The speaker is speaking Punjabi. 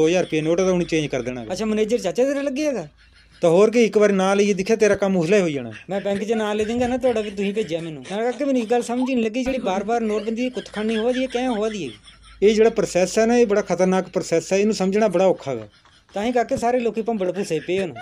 2000 ਰੁਪਏ ਨੋਟ ਤਾਂ ਹੁਣ ਚੇਂਜ ਕਰ ਦੇਣਾ ਅੱਛਾ ਮੈਨੇਜਰ ਚਾਚਾ ਤੇਰੇ ਲੱਗੇ ਹੈਗਾ ਤਾਂ ਹੋਰ ਕੀ ਇੱਕ ਵਾਰ ਨਾ ਲਈਏ ਦਿਖਿਆ ਤੇਰਾ ਕੰਮ ਉਸਲੇ ਹੋ ਜਾਣਾ ਮੈਂ ਬੈਂਕ 'ਚ ਨਾਂ ਲੈ ਦਿੰਗਾ ਨਾ ਤੁਹਾਡਾ ਵੀ ਤੁਸੀਂ ਭੇਜਿਆ ਮੈਨੂੰ ਮੈਂ ਕਹਿੰਦਾ ਕਿ ਮੈਨੂੰ ਇੱਕ ਗੱਲ ਸਮਝ ਨਹੀਂ ਲੱਗੀ ਜਿਹੜੀ ਬਾਰ-ਬਾਰ ਨੋਟਬੰਦੀ ਕੁੱਤਖਾਨੀ ਹੋ ਰਹੀ ਹੈ ਕਿਵੇਂ ਹੋ ਰਹੀ ਹੈ ਇਹ ਜਿਹੜਾ ਪ੍ਰੋਸੈਸ ਹੈ ਨਾ ਇਹ ਬੜਾ ਖਤਰਨਾਕ ਪ੍ਰੋਸੈਸ ਹੈ ਇਹਨੂੰ ਸਮਝਣਾ ਬੜਾ ਔਖਾ ਹੈ ਤਾਂ ਹੀ ਕਰਕੇ ਸਾਰੇ ਲੋਕੀ ਭੰਬਲ ਭੁਸੇ ਪਏ ਹਨ